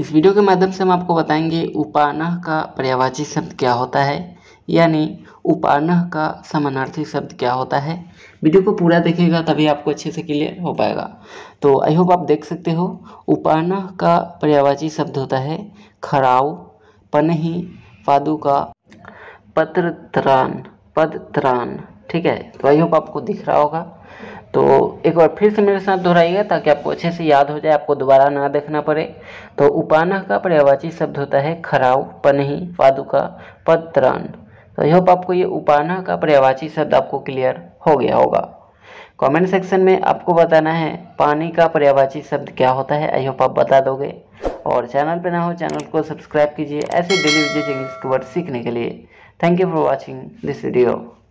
इस वीडियो के माध्यम से हम आपको बताएंगे उपानह का पर्यावाची शब्द क्या होता है यानी उपानह का समानार्थी शब्द क्या होता है वीडियो को पूरा देखेगा तभी आपको अच्छे से क्लियर हो पाएगा तो आई होप आप देख सकते हो उपानह का पर्यावाची शब्द होता है खराव पनही पादुका पत्र त्रान पद त्रान ठीक है तो आई होप आपको दिख रहा होगा तो एक बार फिर से मेरे साथ दोहराइएगा ताकि आपको अच्छे से याद हो जाए आपको दोबारा ना देखना पड़े तो उपानह का पर्यावाची शब्द होता है खराव पनही पादुका पत्रान तो आई होप आपको ये उपानह का पर्यावाची शब्द आपको क्लियर हो गया होगा कमेंट सेक्शन में आपको बताना है पानी का पर्यावाची शब्द क्या होता है आई होप आप बता दोगे और चैनल पर ना हो चैनल को सब्सक्राइब कीजिए ऐसे डेली वीडियो इंग्लिश के वर्ड सीखने के लिए thank you for watching this video